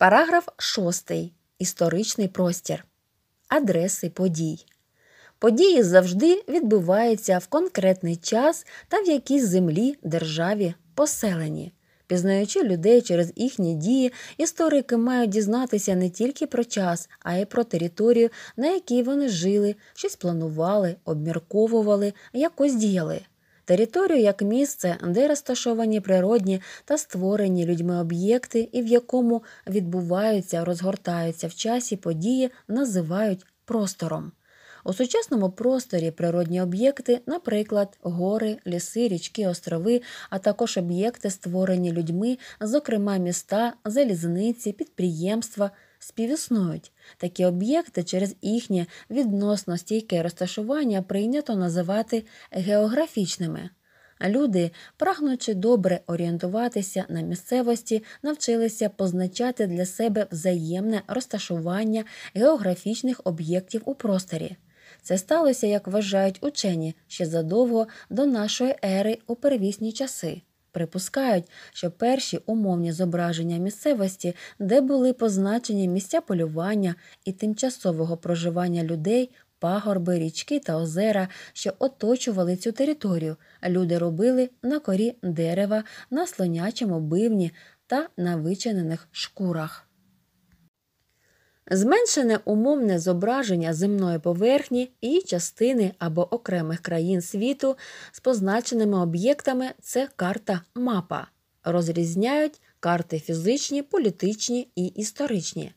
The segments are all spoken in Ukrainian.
Параграф 6. Історичний простір. Адреси подій. Події завжди відбуваються в конкретний час та в якійсь землі, державі, поселенні. Пізнаючи людей через їхні дії, історики мають дізнатися не тільки про час, а й про територію, на якій вони жили, щось планували, обмірковували, якось діяли територію як місце, де розташовані природні та створені людьми об'єкти, і в якому відбуваються, розгортаються в часі події, називають простором. У сучасному просторі природні об'єкти, наприклад, гори, ліси, річки, острови, а також об'єкти, створені людьми, зокрема міста, залізниці, підприємства співіснують. Такі об'єкти через їхнє відносно стійке розташування прийнято називати географічними. Люди, прагнучи добре орієнтуватися на місцевості, навчилися позначати для себе взаємне розташування географічних об'єктів у просторі. Це сталося, як вважають учені ще задовго до нашої ери у первісні часи. Припускають, що перші умовні зображення місцевості, де були позначені місця полювання і тимчасового проживання людей, пагорби, річки та озера, що оточували цю територію, люди робили на корі дерева, на слонячому бивні та на вичинених шкурах. Зменшене умовне зображення земної поверхні і частини або окремих країн світу з позначеними об'єктами це карта мапа. Розрізняють карти фізичні, політичні і історичні.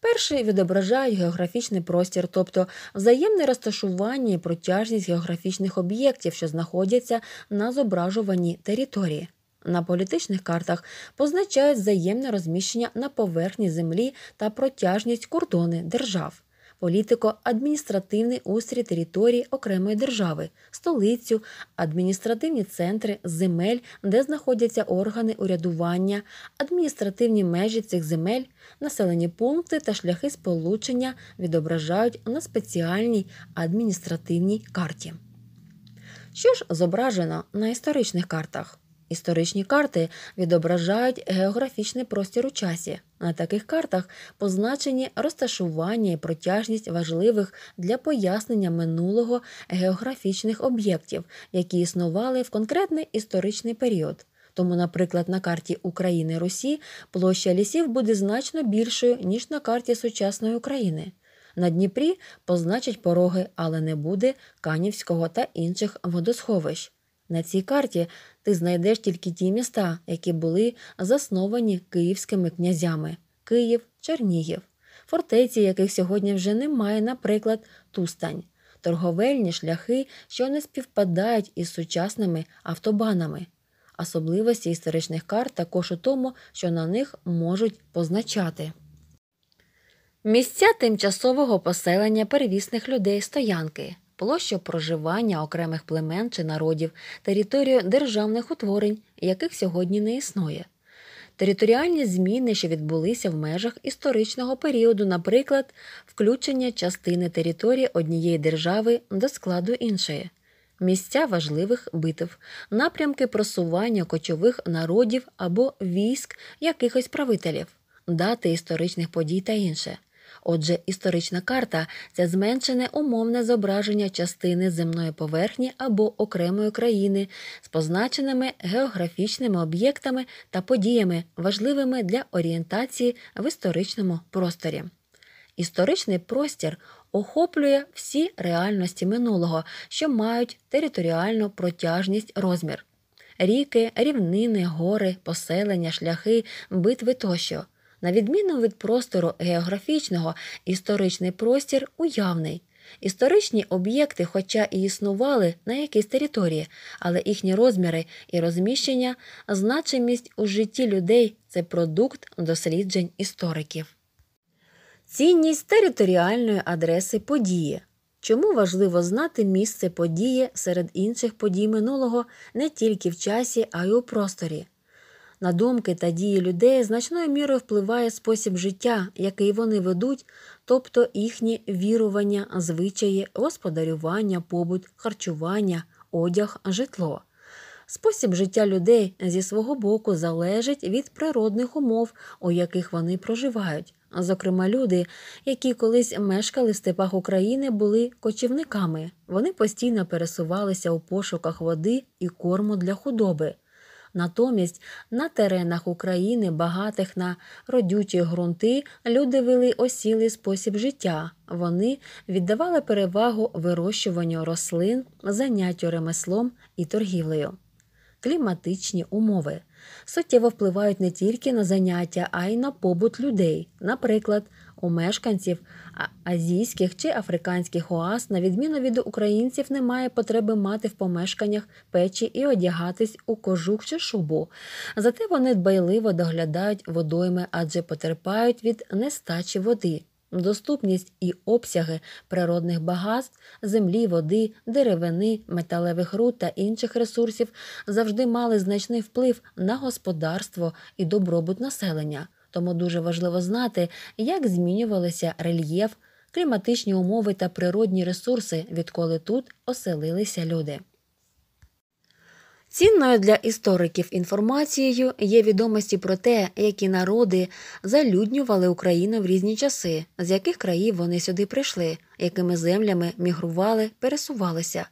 Перші відображають географічний простір, тобто взаємне розташування і протяжність географічних об'єктів, що знаходяться на зображуваній території на політичних картах позначають взаємне розміщення на поверхні землі та протяжність кордони держав, політико-адміністративний устрій території окремої держави, столицю, адміністративні центри земель, де знаходяться органи урядування, адміністративні межі цих земель, населені пункти та шляхи сполучення відображають на спеціальній адміністративній карті. Що ж зображено на історичних картах? Історичні карти відображають географічний простір у часі. На таких картах позначені розташування і протяжність важливих для пояснення минулого географічних об'єктів, які існували в конкретний історичний період. Тому, наприклад, на карті України Русі площа лісів буде значно більшою ніж на карті сучасної України. На Дніпрі позначать пороги, але не буде канівського та інших водосховищ. На цій карті ти знайдеш тільки ті міста, які були засновані київськими князями Київ, Чернігів, фортеці, яких сьогодні вже немає, наприклад, Тустань, торговельні шляхи, що не співпадають із сучасними автобанами. Особливості історичних карт також у тому, що на них можуть позначати. Місця тимчасового поселення перевісних людей стоянки площу проживання окремих племен чи народів, територію державних утворень, яких сьогодні не існує. Територіальні зміни, що відбулися в межах історичного періоду, наприклад, включення частини території однієї держави до складу іншої, місця важливих битв, напрямки просування кочових народів або військ якихось правителів, дати історичних подій та інше. Отже, історична карта це зменшене умовне зображення частини земної поверхні або окремої країни з позначеними географічними об'єктами та подіями, важливими для орієнтації в історичному просторі. Історичний простір охоплює всі реальності минулого, що мають територіальну протяжність розмір. Ріки, рівнини, гори, поселення, шляхи, битви тощо. На відміну від простору географічного, історичний простір уявний. Історичні об'єкти, хоча і існували на якійсь території, але їхні розміри і розміщення, значимість у житті людей це продукт досліджень істориків. Цінність територіальної адреси події. Чому важливо знати місце події серед інших подій минулого не тільки в часі, а й у просторі. На думки та дії людей значною мірою впливає спосіб життя, який вони ведуть, тобто їхні вірування, звичаї, господарювання, побут, харчування, одяг, житло. Спосіб життя людей зі свого боку залежить від природних умов, у яких вони проживають. Зокрема, люди, які колись мешкали в степах України, були кочівниками. Вони постійно пересувалися у пошуках води і корму для худоби. Натомість на теренах України, багатих на родючі ґрунти, люди вели осілий спосіб життя. Вони віддавали перевагу вирощуванню рослин, заняттю ремеслом і торгівлею. Кліматичні умови суттєво впливають не тільки на заняття, а й на побут людей. Наприклад, у мешканців азійських чи африканських ОАС на відміну від українців, немає потреби мати в помешканнях печі і одягатись у кожух чи шубу. Зате вони дбайливо доглядають водойми, адже потерпають від нестачі води. Доступність і обсяги природних багатств, землі, води, деревини, металевих руд та інших ресурсів завжди мали значний вплив на господарство і добробут населення тому дуже важливо знати, як змінювалися рельєф, кліматичні умови та природні ресурси, відколи тут оселилися люди. Цінною для істориків інформацією є відомості про те, які народи залюднювали Україну в різні часи, з яких країв вони сюди прийшли, якими землями мігрували, пересувалися.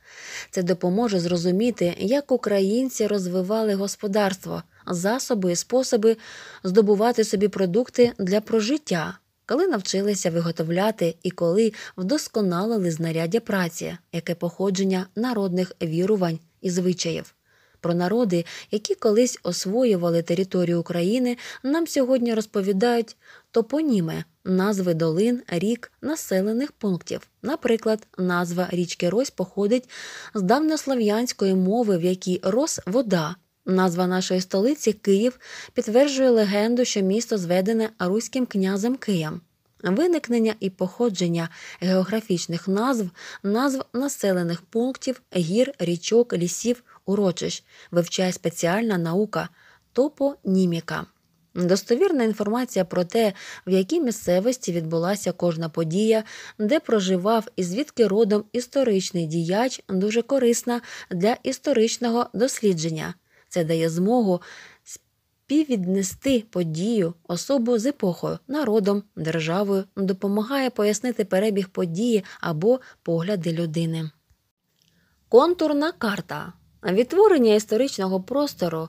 Це допоможе зрозуміти, як українці розвивали господарство, засоби і способи здобувати собі продукти для прожиття, коли навчилися виготовляти і коли вдосконалили знаряддя праці, яке походження народних вірувань і звичаїв. Про народи, які колись освоювали територію України, нам сьогодні розповідають топоніми, назви долин, рік, населених пунктів. Наприклад, назва річки Рось походить з давнослов'янської мови, в якій Рос вода, Назва нашої столиці Київ підтверджує легенду, що місто зведене руським князем Києм. Виникнення і походження географічних назв, назв населених пунктів, гір, річок, лісів, урочищ вивчає спеціальна наука топоніміка. Достовірна інформація про те, в якій місцевості відбулася кожна подія, де проживав і звідки родом історичний діяч, дуже корисна для історичного дослідження. Це дає змогу співвіднести подію, особу з епохою, народом, державою, допомагає пояснити перебіг події або погляди людини. Контурна карта відтворення історичного простору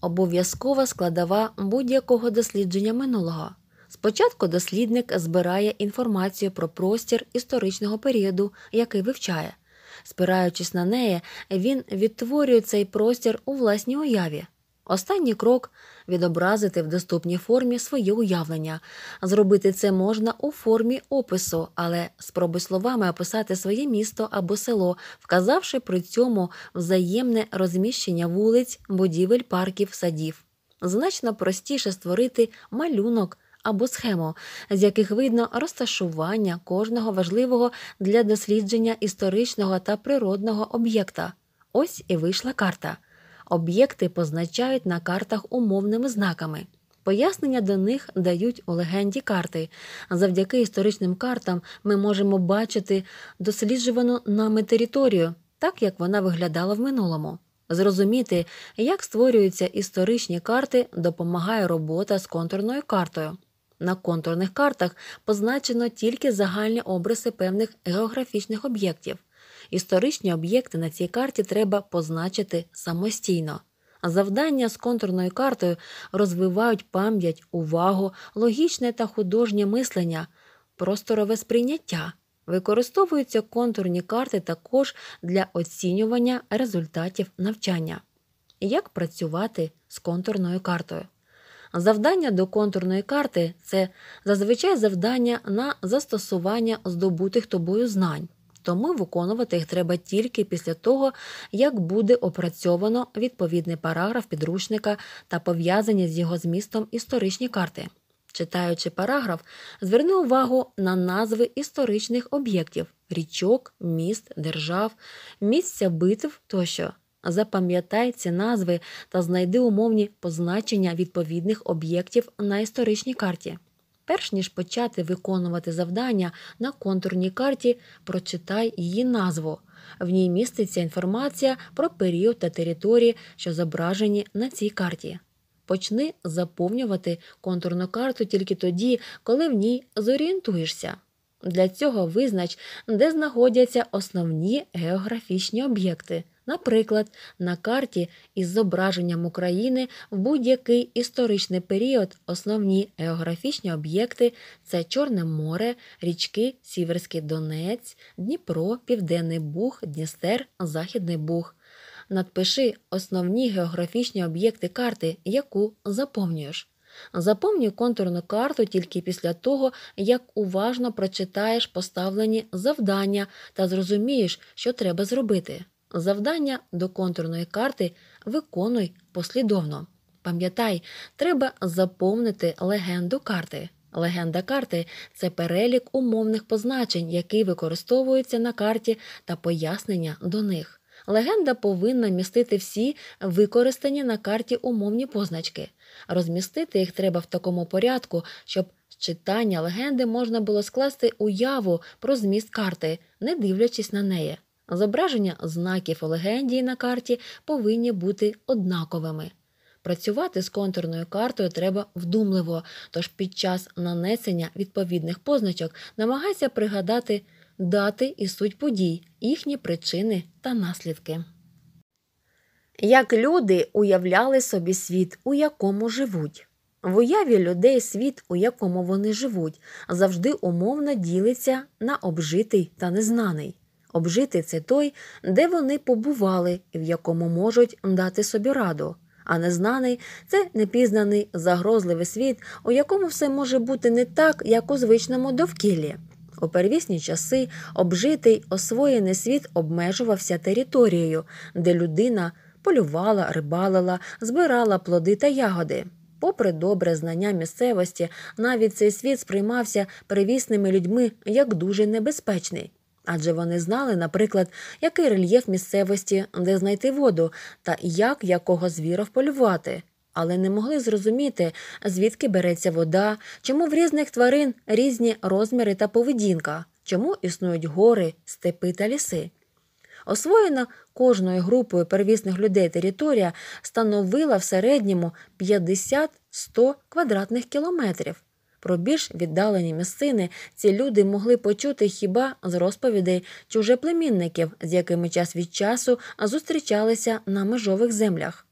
обов'язкова складова будь-якого дослідження минулого. Спочатку дослідник збирає інформацію про простір історичного періоду, який вивчає. Спираючись на неї, він відтворює цей простір у власній уяві. Останній крок відобразити в доступній формі своє уявлення. Зробити це можна у формі опису, але спроби словами описати своє місто або село, вказавши при цьому взаємне розміщення вулиць, будівель, парків, садів. Значно простіше створити малюнок або схему, з яких видно розташування кожного важливого для дослідження історичного та природного об'єкта. Ось і вийшла карта. Об'єкти позначають на картах умовними знаками. Пояснення до них дають у легенді карти. Завдяки історичним картам ми можемо бачити досліджувану нами територію, так як вона виглядала в минулому. Зрозуміти, як створюються історичні карти, допомагає робота з контурною картою на контурних картах позначено тільки загальні обриси певних географічних об'єктів. Історичні об'єкти на цій карті треба позначити самостійно. Завдання з контурною картою розвивають пам'ять, увагу, логічне та художнє мислення, просторове сприйняття. Використовуються контурні карти також для оцінювання результатів навчання. Як працювати з контурною картою? Завдання до контурної карти це зазвичай завдання на застосування здобутих тобою знань, тому виконувати їх треба тільки після того, як буде опрацьовано відповідний параграф підручника та пов'язані з його змістом історичні карти. Читаючи параграф, зверни увагу на назви історичних об'єктів річок, міст, держав, місця битв тощо. Запам'ятай ці назви та знайди умовні позначення відповідних об'єктів на історичній карті. Перш ніж почати виконувати завдання на контурній карті, прочитай її назву. В ній міститься інформація про період та території, що зображені на цій карті. Почни заповнювати контурну карту тільки тоді, коли в ній зорієнтуєшся. Для цього визнач, де знаходяться основні географічні об'єкти. Наприклад, на карті із зображенням України в будь-який історичний період основні географічні об'єкти це Чорне море, річки, Сіверський Донець, Дніпро, Південний Буг, Дністер, Західний Буг. Надпиши основні географічні об'єкти карти, яку заповнюєш. Заповнюй контурну карту тільки після того, як уважно прочитаєш поставлені завдання та зрозумієш, що треба зробити. Завдання до контурної карти виконуй послідовно. Пам'ятай, треба заповнити легенду карти. Легенда карти це перелік умовних позначень, які використовуються на карті та пояснення до них. Легенда повинна містити всі використані на карті умовні позначки. Розмістити їх треба в такому порядку, щоб з читання легенди можна було скласти уяву про зміст карти, не дивлячись на неї. Зображення знаків у легенді на карті повинні бути однаковими. Працювати з контурною картою треба вдумливо, тож під час нанесення відповідних позначок намагайся пригадати дати і суть подій, їхні причини та наслідки. Як люди уявляли собі світ, у якому живуть. В уяві людей світ, у якому вони живуть, завжди умовно ділиться на обжитий та незнаний. Обжити це той, де вони побували і в якому можуть дати собі раду. А незнаний це непізнаний, загрозливий світ, у якому все може бути не так, як у звичному довкіллі. У первісні часи обжитий освоєний світ обмежувався територією, де людина полювала, рибалила, збирала плоди та ягоди. Попри добре знання місцевості, навіть цей світ сприймався привісними людьми як дуже небезпечний адже вони знали, наприклад, який рельєф місцевості, де знайти воду, та як якого звіра вполювати. Але не могли зрозуміти, звідки береться вода, чому в різних тварин різні розміри та поведінка, чому існують гори, степи та ліси. Освоєна кожною групою первісних людей територія становила в середньому 50-100 квадратних кілометрів. Про більш віддалені місцини ці люди могли почути хіба з розповідей чуже племінників, з якими час від часу зустрічалися на межових землях.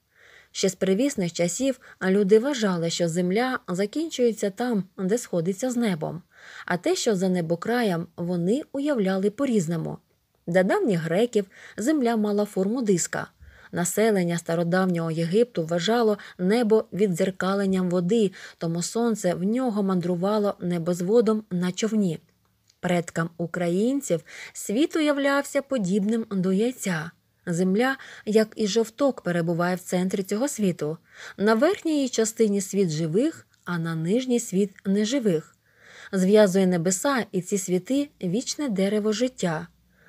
Ще з привісних часів люди вважали, що земля закінчується там, де сходиться з небом, а те, що за небокраєм, вони уявляли по різному. Для давніх греків земля мала форму диска. Населення стародавнього Єгипту вважало небо віддзеркаленням води, тому сонце в нього мандрувало небозводом на човні. Предкам українців світ уявлявся подібним до яйця. Земля, як і жовток, перебуває в центрі цього світу. На верхній частині світ живих, а на нижній світ неживих. Зв'язує небеса і ці світи вічне дерево життя.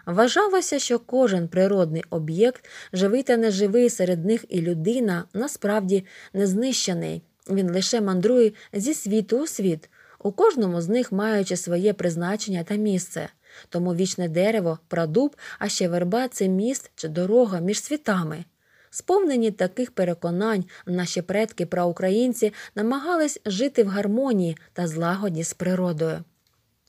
Вважалося, що кожен природний об'єкт, живий та неживий серед них і людина, насправді не знищений. Він лише мандрує зі світу у світ, у кожному з них маючи своє призначення та місце. Тому вічне дерево, прадуб, а ще верба це міст чи дорога між світами. Сповнені таких переконань, наші предки, праукраїнці намагались жити в гармонії та злагоді з природою.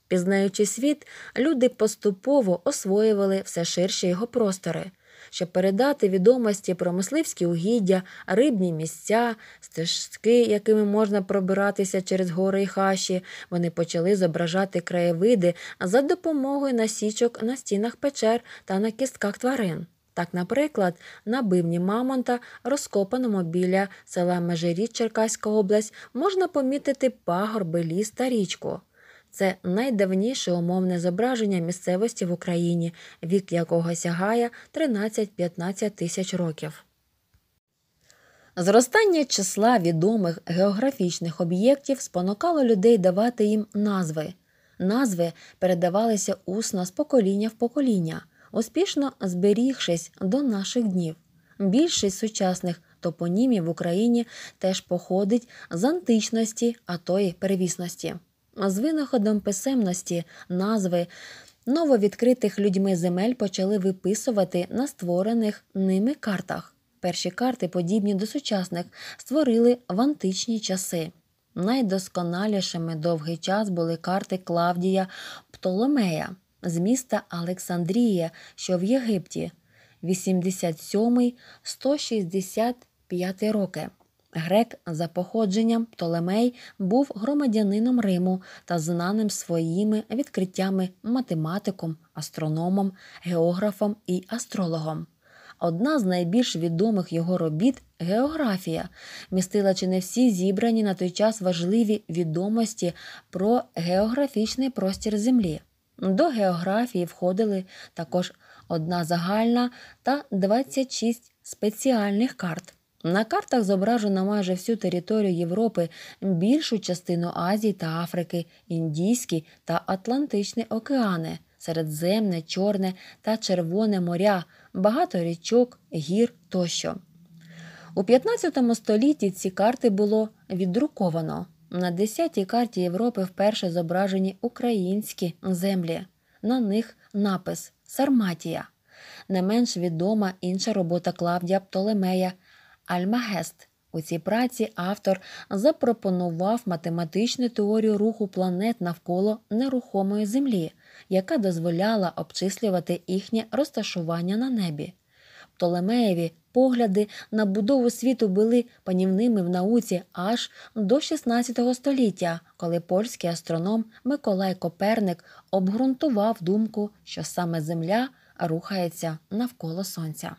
Пізнаючи світ, люди поступово освоювали все ширші його простори, щоб передати відомості про мисливські угіддя, рибні місця, стежки, якими можна пробиратися через гори й хаші, вони почали зображати краєвиди за допомогою насічок на стінах печер та на кістках тварин. Так, наприклад, на бивні Мамонта, розкопаному біля села Межирі Черкаська область, можна помітити пагорби ліс та річку. Це найдавніше умовне зображення місцевості в Україні, вік якого сягає 13-15 тисяч років. Зростання числа відомих географічних об'єктів спонукало людей давати їм назви. Назви передавалися усно з покоління в покоління, успішно зберігшись до наших днів. Більшість сучасних топонімів в Україні теж походить з античності, а то й перевісності. А з винаходом писемності назви нововідкритих людьми земель почали виписувати на створених ними картах. Перші карти, подібні до сучасних, створили в античні часи. Найдосконалішими довгий час були карти Клавдія Птоломея з міста Олександрія, що в Єгипті, 87 165 роки. Грек, за походженням Птолемей, був громадянином Риму та знаним своїми відкриттями математиком, астрономом, географом і астрологом. Одна з найбільш відомих його робіт географія, містила чи не всі зібрані на той час важливі відомості про географічний простір Землі. До географії входили також одна загальна та 26 спеціальних карт. На картах зображено майже всю територію Європи, більшу частину Азії та Африки, Індійський та Атлантичний океани, Середземне, Чорне та Червоне моря, багато річок, гір тощо. У 15 столітті ці карти було віддруковано. На 10-й карті Європи вперше зображені українські землі. На них напис Сарматія. Не менш відома інша робота Клавдія Птолемея. Альмагест. У цій праці автор запропонував математичну теорію руху планет навколо нерухомої землі, яка дозволяла обчислювати їхнє розташування на небі. Птолемеєві погляди на будову світу були панівними в науці аж до XVI століття, коли польський астроном Миколай Коперник обґрунтував думку, що саме Земля рухається навколо Сонця.